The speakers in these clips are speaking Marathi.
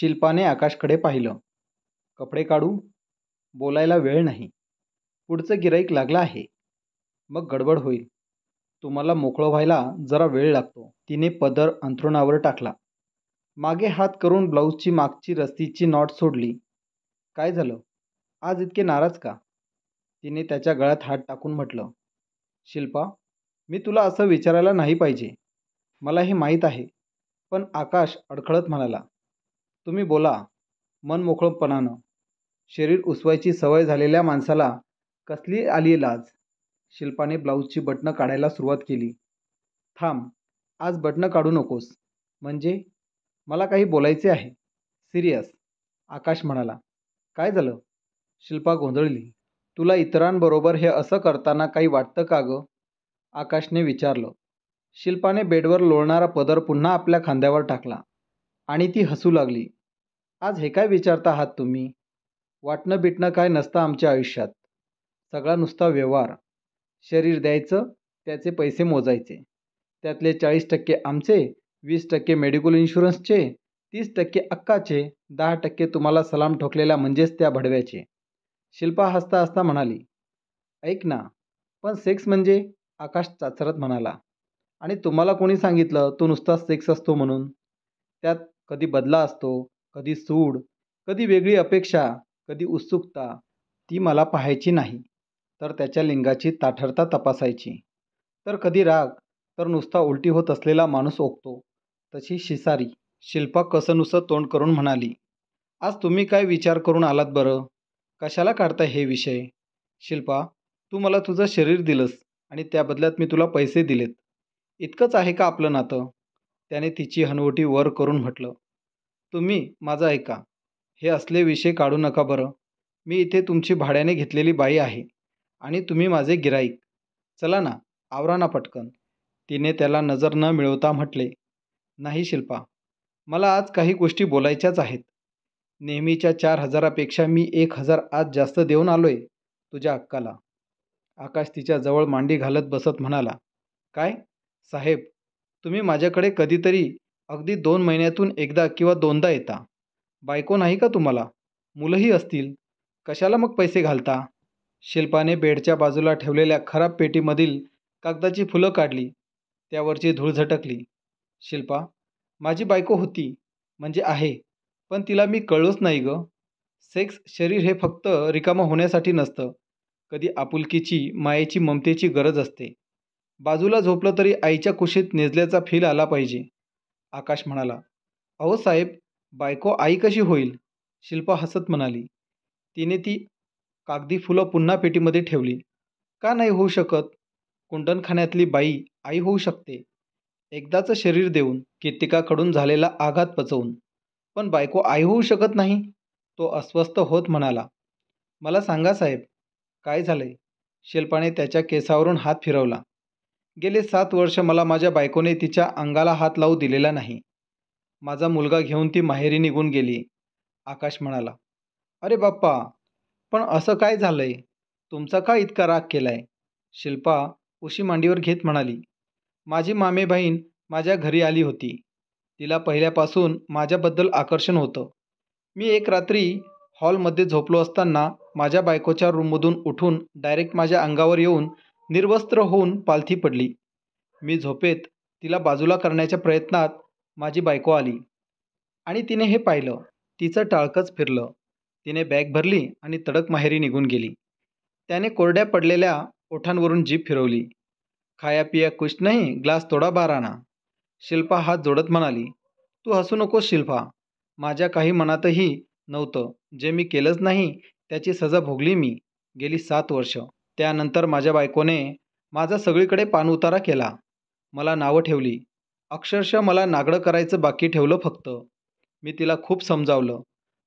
शिल्पाने आकाशकडे पाहिलं कपडे काढू बोलायला वेळ नाही पुढचं गिराईक लागलं आहे मग गडबड होईल तुम्हाला मोकळं व्हायला जरा वेळ लागतो तिने पदर अंथरुणावर टाकला मागे हात करून ब्लाऊजची मागची रस्तीची नॉट सोडली काय झालं आज इतके नाराज का तिने त्याच्या गळ्यात हात टाकून म्हटलं शिल्पा मी तुला असं विचारायला नाही पाहिजे मला हे माहीत आहे पण आकाश अडखळत म्हणाला तुम्ही बोला मन मोकळपणानं शरीर उसवायची सवय झालेल्या माणसाला कसली आली लाज शिल्पाने ब्लाऊजची बटणं काढायला सुरुवात केली थांब आज बटणं काढू नकोस म्हणजे मला काही बोलायचे आहे सिरियस आकाश म्हणाला काय झालं शिल्पा गोंधळली तुला इतरांबरोबर हे असं करताना काही वाटतं का गं आकाशने विचारलं शिल्पाने बेडवर लोळणारा पदर पुन्हा आपल्या खांद्यावर टाकला आणि ती हसू लागली आज हे काय विचारता आहात तुम्ही वाटणं बिटणं काय नसतं आमच्या आयुष्यात सगळा नुसता व्यवहार शरीर द्यायचं त्याचे पैसे मोजायचे त्यातले चाळीस टक्के आमचे वीस टक्के मेडिकल इन्शुरन्सचे तीस टक्के अक्काचे दहा टक्के तुम्हाला सलाम ठोकलेल्या म्हणजेच त्या भडव्याचे शिल्पा हसता हसता म्हणाली ऐक ना पण सेक्स म्हणजे आकाश चाचरत म्हणाला आणि तुम्हाला कोणी सांगितलं तो नुसता सेक्स असतो म्हणून त्यात कधी बदला असतो कधी सूड कधी वेगळी अपेक्षा कधी उत्सुकता ती मला पाहायची नाही तर त्याच्या लिंगाची ताठरता तपासायची तर कधी राग तर नुसता उलटी होत असलेला माणूस ओकतो तशी शिसारी शिल्पा कसनुसं तोंड करून म्हणाली आज तुम्ही काय विचार करून आलात बरं कशाला काढता हे विषय शिल्पा तू मला तुझं शरीर दिलंस आणि त्या बदल्यात मी तुला पैसे दिलेत इतकंच आहे का आपलं नातं त्याने तिची हनुवटी वर करून म्हटलं तुम्ही माझं ऐका हे असले विषय काढू नका बरं मी इथे तुमची भाड्याने घेतलेली बाई आहे आणि तुम्ही माझे गिराईक चला ना आवरा ना पटकन तिने त्याला नजर न मिळवता म्हटले नाही शिल्पा मला आज काही गोष्टी बोलायच्याच आहेत नेहमीच्या चार हजारापेक्षा मी एक हजार आज जास्त देऊन आलोय तुझ्या अक्काला आकाश तिच्या जवळ मांडी घालत बसत म्हणाला काय साहेब तुम्ही माझ्याकडे कधीतरी अगदी दोन महिन्यातून एकदा किंवा दोनदा येता बायको नाही का तुम्हाला मुलंही असतील कशाला मग पैसे घालता शिल्पाने बेडच्या बाजूला ठेवलेल्या खराब पेटीमधील कागदाची फुलं काढली त्यावरची धूळ झटकली शिल्पा माझी बायको होती म्हणजे आहे पण तिला मी कळलोच नाही ग सेक्स शरीर हे फक्त रिकामं होण्यासाठी नसतं कधी आपुलकीची मायेची ममतेची गरज असते बाजूला झोपलं तरी आईच्या कुशीत नेजल्याचा फील आला पाहिजे आकाश म्हणाला अहो साहेब बायको आई कशी होईल शिल्पा हसत म्हणाली तिने ती कागदी फुलं पुन्हा पेटीमध्ये ठेवली का नाही होऊ शकत कुंडणखान्यातली बाई आई होऊ शकते एकदाचं शरीर देऊन कीर्तिकाकडून झालेला आघात पचवून पण बायको आई होऊ शकत नाही तो अस्वस्थ होत म्हणाला मला सांगा साहेब काय झालंय शिल्पाने त्याच्या केसावरून हात फिरवला गेले सात वर्ष मला माझ्या बायकोने तिच्या अंगाला हात लावू दिलेला नाही माझा मुलगा घेऊन ती माहेरी निघून गेली आकाश म्हणाला अरे बाप्पा पण असं काय झालंय तुमचा का इतका राग केलाय शिल्पा उशी मांडीवर घेत म्हणाली माझी मामे बहीण माझ्या घरी आली होती तिला पहिल्यापासून माझ्याबद्दल आकर्षण होतं मी एक रात्री हॉलमध्ये झोपलो असताना माझ्या बायकोच्या रूममधून उठून डायरेक्ट माझ्या अंगावर येऊन निर्वस्त्र होऊन पालथी पडली मी झोपेत तिला बाजूला करण्याच्या प्रयत्नात माझी बायको आली आणि तिने हे पाहिलं तिचं टाळकंच फिरलं तिने बॅग भरली आणि तडक माहेरी निघून गेली त्याने कोरड्या पडलेल्या ओठांवरून जीप फिरवली खाया पिया कुश नाही ग्लास थोडा बार आणा शिल्पा हात जोडत म्हणाली तू हसू नकोस शिल्पा माझ्या काही मनातही नव्हतं जे मी केलंच नाही त्याची सजा भोगली मी गेली सात वर्ष त्यानंतर माझ्या बायकोने माझा सगळीकडे पानउतारा केला मला नावं ठेवली अक्षरशः मला नागडं करायचं बाकी ठेवलं फक्त मी तिला खूप समजावलं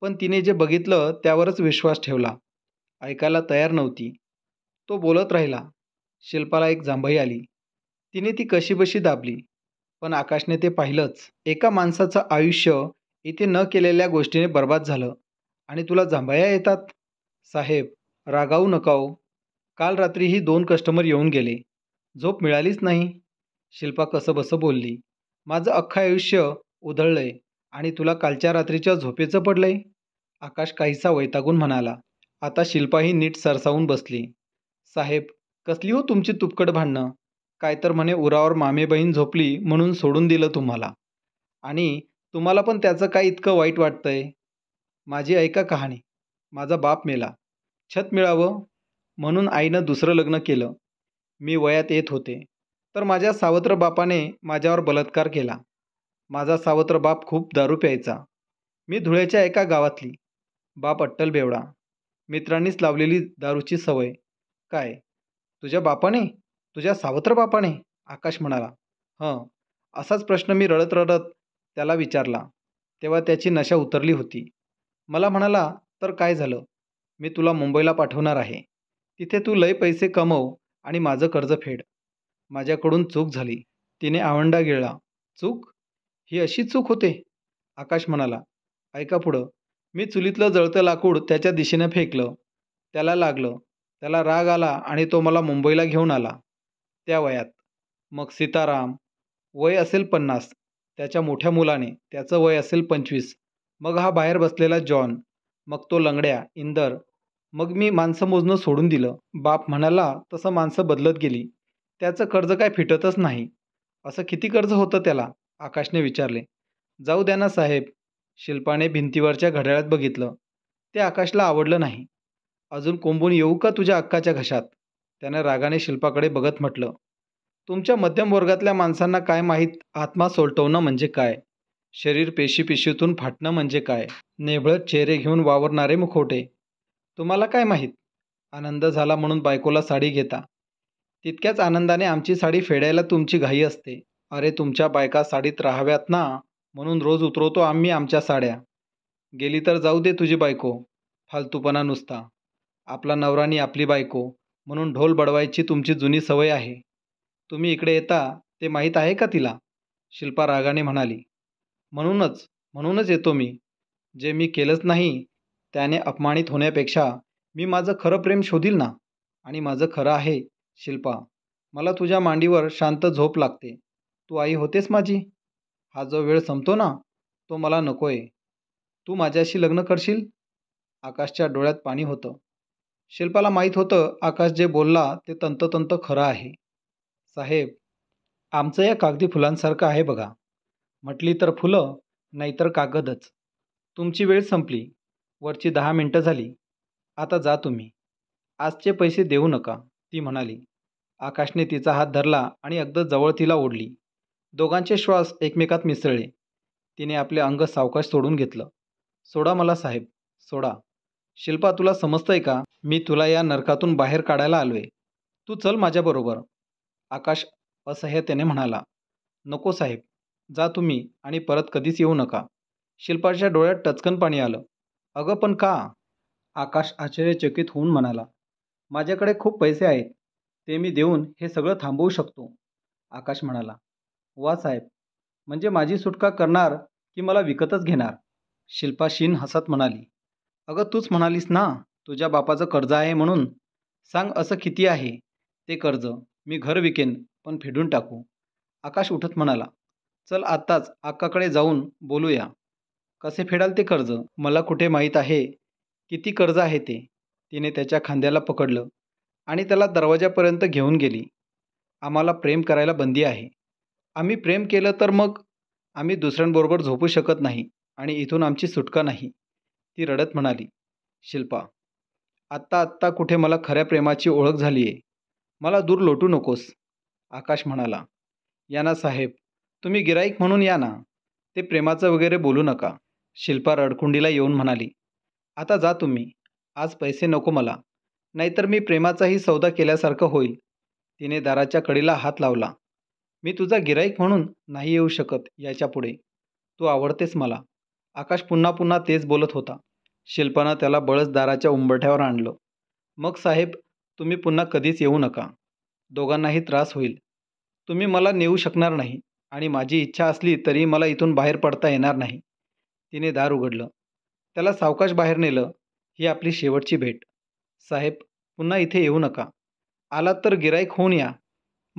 पण तिने जे बघितलं त्यावरच विश्वास ठेवला ऐकायला तयार नव्हती तो बोलत राहिला शिल्पाला एक जांभई आली तिने ती कशीबशी दाबली पण आकाशने ते पाहिलंच एका माणसाचं आयुष्य इथे न केलेल्या गोष्टीने बर्बाद झालं आणि तुला जांभया येतात साहेब रागावू नकाओ काल रात्रीही दोन कस्टमर येऊन गेले झोप मिळालीच नाही शिल्पा कसं कसंबसं बोलली माझं अख्खं आयुष्य उधळलंय आणि तुला कालच्या रात्रीच्या झोपेचं पडलंय आकाश काहीसा वैतागून म्हणाला आता शिल्पाही नीट सरसावून बसली साहेब कसली हो तुमची तुपकट भांडणं काय तर म्हणे उरावर मामे बहीण झोपली म्हणून सोडून दिलं तुम्हाला आणि तुम्हाला पण त्याचं काय इतकं वाईट वाटतंय माझी ऐका कहाणी माझा बाप मेला छत मिळावं म्हणून आईनं दुसरं लग्न केलं मी वयात येत होते तर माझ्या सावत्र बापाने माझ्यावर बलात्कार केला माझा सावत्र बाप खूप दारू प्यायचा मी धुळ्याच्या एका गावातली बाप अट्टल बेवडा मित्रांनीच लावलेली दारूची सवय काय तुझ्या बापाने तुझ्या सावत्र बापाने आकाश म्हणाला हं असाच प्रश्न मी रडत रडत त्याला विचारला तेव्हा त्याची नशा उतरली होती मला म्हणाला तर काय झालं मी तुला मुंबईला पाठवणार आहे तिथे तू लय पैसे कमव आणि माझं कर्ज फेड माझ्याकडून चूक झाली तिने आवंडा गिळला चूक ही अशी चूक होते आकाश म्हणाला ऐका पुढं मी चुलीतलं जळतं लाकूड त्याच्या दिशेनं फेकलं त्याला लागलं त्याला राग आला आणि तो मला मुंबईला घेऊन आला त्या वयात मग सीताराम वय असेल पन्नास त्याच्या मोठ्या मुलाने त्याचं वय असेल पंचवीस मग हा बाहेर बसलेला जॉन मग तो लंगड्या इंदर मग मी माणसं मोजणं सोडून दिलं बाप म्हणाला तसं माणसं बदलत गेली त्याचं कर्ज काय फिटतच नाही असं किती कर्ज होतं त्याला आकाशने विचारले जाऊ द्या ना साहेब शिल्पाने भिंतीवरच्या घड्याळात बघितलं ते आकाशला आवडलं नाही अजून कोंबून येऊ का तुझ्या अक्काच्या घशात त्यानं रागाने शिल्पाकडे बघत म्हटलं तुमच्या मध्यम वर्गातल्या माणसांना काय माहीत आत्मा सोलटवणं म्हणजे काय शरीर पेशी पेशीतून फाटणं म्हणजे काय नेवळत चेहरे घेऊन वावरणारे मुखवटे तुम्हाला काय माहीत आनंद झाला म्हणून बायकोला साडी घेता तितक्याच आनंदाने आमची साडी फेडायला तुमची घाई असते अरे तुमच्या बायका साडीत राहाव्यात ना म्हणून रोज उतरवतो आम्ही आमच्या साड्या गेली तर जाऊ दे तुझी बायको फालतूपणा नुसता आपला नवरानी आपली बायको म्हणून ढोल बडवायची तुमची जुनी सवय आहे तुम्ही इकडे येता ते माहीत आहे का तिला शिल्पा रागाने म्हणाली म्हणूनच म्हणूनच येतो मी जे मी केलंच नाही त्याने अपमानित होण्यापेक्षा मी माझं खरं प्रेम शोधील ना आणि माझं खरं आहे शिल्पा मला तुझ्या मांडीवर शांत झोप लागते तू आई होतेस माझी हा जो वेळ संपतो ना तो मला नकोय तू माझ्याशी लग्न करशील आकाशच्या डोळ्यात पाणी होतं शिल्पाला माहीत होतं आकाश जे बोलला ते तंततंत खरं आहे साहेब आमचं या कागदी फुलांसारखं आहे बघा म्हटली तर फुलं नाहीतर कागदच तुमची वेळ संपली वरची दहा मिनटं झाली आता जा तुम्ही आजचे पैसे देऊ नका ती म्हणाली आकाशने तिचा हात धरला आणि अगदी जवळ तिला ओढली दोघांचे श्वास एकमेकात मिसळले तिने आपले अंग सावकाश सोडून घेतलं सोडा मला साहेब सोडा शिल्पा तुला समजतंय का मी तुला या नरकातून बाहेर काढायला आलोय तू चल माझ्याबरोबर आकाश असह्यतेने म्हणाला नको साहेब जा तुम्ही आणि परत कधीच येऊ नका शिल्पाच्या डोळ्यात टचकन पाणी आलं अगं पण का आकाश आश्चर्यचकित होऊन म्हणाला माझ्याकडे खूप पैसे आहेत ते मी देऊन हे सगळं थांबवू शकतो आकाश म्हणाला वा साहेब म्हणजे माझी सुटका करणार की मला विकतच घेणार शिल्पा शीन हसत म्हणाली अगं तूच म्हणालीस ना तुझ्या बापाचं कर्ज आहे म्हणून सांग असं किती आहे ते कर्ज मी घर विकेन पण फेडून टाकू आकाश उठत म्हणाला चल आत्ताच अक्काकडे जाऊन बोलूया कसे फेडाल ते कर्ज मला कुठे माहीत आहे किती कर्ज आहे ते तिने त्याच्या खांद्याला पकडलं आणि त्याला दरवाजापर्यंत घेऊन गेली आम्हाला प्रेम करायला बंदी आहे आम्ही प्रेम केलं तर मग आम्ही दुसऱ्यांबरोबर झोपू शकत नाही आणि इथून आमची सुटका नाही ती रडत म्हणाली शिल्पा आत्ता आत्ता कुठे मला खऱ्या प्रेमाची ओळख झाली आहे मला दूर लोटू नकोस आकाश म्हणाला या ना साहेब तुम्ही गिराईक म्हणून या ना ते प्रेमाचं वगैरे बोलू नका शिल्पा रडकुंडीला येऊन म्हणाली आता जा तुम्ही आज पैसे नको मला नाहीतर मी प्रेमाचाही सौदा केल्यासारखं होईल तिने दाराच्या कडीला हात लावला मी तुझा गिराईक म्हणून नाही येऊ शकत याच्यापुढे तू आवडतेस मला आकाश पुन्हा पुन्हा तेच बोलत होता शिल्पानं त्याला बळस दाराच्या उंबरठ्यावर आणलं मग साहेब तुम्ही पुन्हा कधीच येऊ नका दोघांनाही त्रास होईल तुम्ही मला नेऊ शकणार नाही आणि माझी इच्छा असली तरी मला इथून बाहेर पडता येणार नाही तिने दार उघडलं त्याला सावकाश बाहेर नेलं ही आपली शेवटची भेट साहेब पुन्हा इथे येऊ नका आलात तर गिराईक होऊन या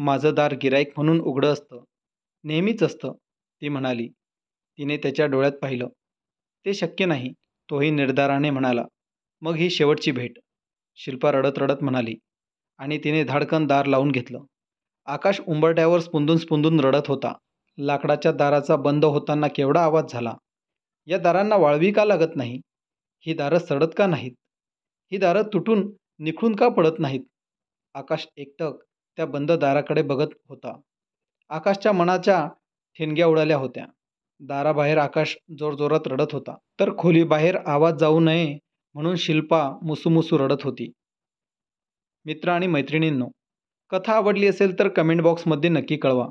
माझं दार गिराईक म्हणून उघडं असतं नेहमीच असतं ती म्हणाली तिने त्याच्या डोळ्यात पाहिलं ते शक्य नाही तोही निर्धाराने म्हणाला मग ही शेवटची भेट शिल्पा रडत रडत म्हणाली आणि तिने धाडकन दार लावून घेतलं आकाश उंबरट्यावर स्पुंदून स्पुंदून रडत होता लाकडाच्या दाराचा बंद होताना केवढा आवाज झाला या दारांना वाळवी का लागत नाही ही दारं सडत का नाहीत ही दारं तुटून निखळून का पडत नाहीत आकाश एकटक त्या बंद दाराकडे बघत होता आकाशच्या मनाच्या ठेणग्या उडाल्या होत्या दाराबाहेर आकाश जोरजोरात रडत होता तर खोलीबाहेर आवाज जाऊ नये म्हणून शिल्पा मुसूमुसू रडत होती मित्र आणि मैत्रिणींनो कथा आवडली असेल तर कमेंट बॉक्समध्ये नक्की कळवा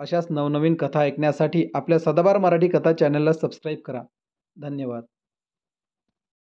अशाच नवनवीन कथा ऐकण्यासाठी आपल्या सदाबार मराठी कथा चॅनलला सबस्क्राईब करा धन्यवाद